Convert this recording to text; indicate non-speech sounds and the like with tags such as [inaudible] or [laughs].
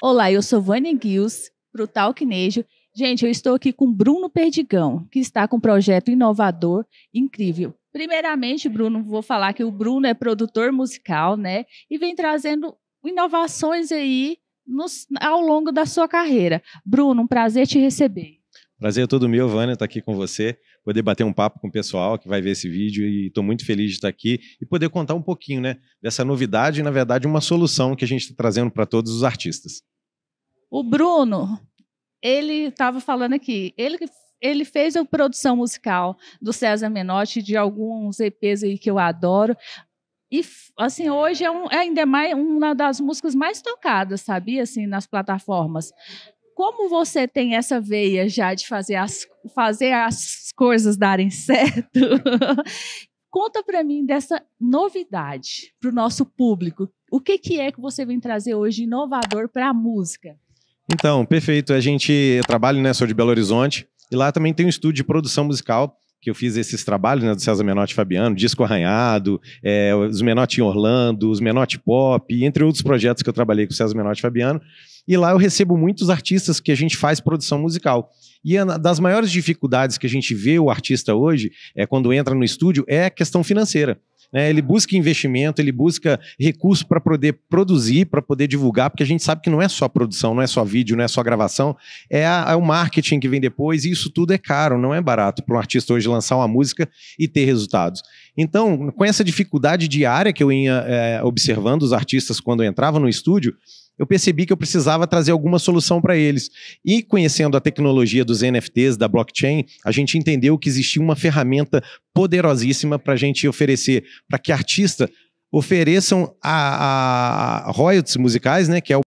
Olá, eu sou Vânia Guils, para o Talk Nejo. Gente, eu estou aqui com Bruno Perdigão, que está com um projeto inovador, incrível. Primeiramente, Bruno, vou falar que o Bruno é produtor musical, né? E vem trazendo inovações aí nos, ao longo da sua carreira. Bruno, um prazer te receber. Prazer é todo meu, Vânia, estar tá aqui com você, poder bater um papo com o pessoal que vai ver esse vídeo e estou muito feliz de estar aqui e poder contar um pouquinho, né, dessa novidade e, na verdade, uma solução que a gente está trazendo para todos os artistas. O Bruno, ele estava falando aqui, ele, ele fez a produção musical do César Menotti, de alguns EPs aí que eu adoro. E, assim, hoje é, um, é ainda mais uma das músicas mais tocadas, sabia? Assim, nas plataformas como você tem essa veia já de fazer as, fazer as coisas darem [laughs] certo, conta para mim dessa novidade para o nosso público. O que, que é que você vem trazer hoje inovador para a música? Então, perfeito. A gente eu trabalho, né? Sou de Belo Horizonte. E lá também tem um estúdio de produção musical que eu fiz esses trabalhos né, do César Menotti e Fabiano, Disco Arranhado, é, os Menotti em Orlando, os Menotti Pop, entre outros projetos que eu trabalhei com o César Menotti e Fabiano. E lá eu recebo muitos artistas que a gente faz produção musical. E uma das maiores dificuldades que a gente vê o artista hoje é quando entra no estúdio é a questão financeira. Né? Ele busca investimento, ele busca recurso para poder produzir, para poder divulgar, porque a gente sabe que não é só produção, não é só vídeo, não é só gravação, é, a, é o marketing que vem depois, e isso tudo é caro, não é barato para um artista hoje lançar uma música e ter resultados. Então, com essa dificuldade diária que eu ia é, observando os artistas quando entravam no estúdio, eu percebi que eu precisava trazer alguma solução para eles. E conhecendo a tecnologia dos NFTs, da blockchain, a gente entendeu que existia uma ferramenta poderosíssima para a gente oferecer, para que artistas ofereçam a, a royalties musicais, né, que é o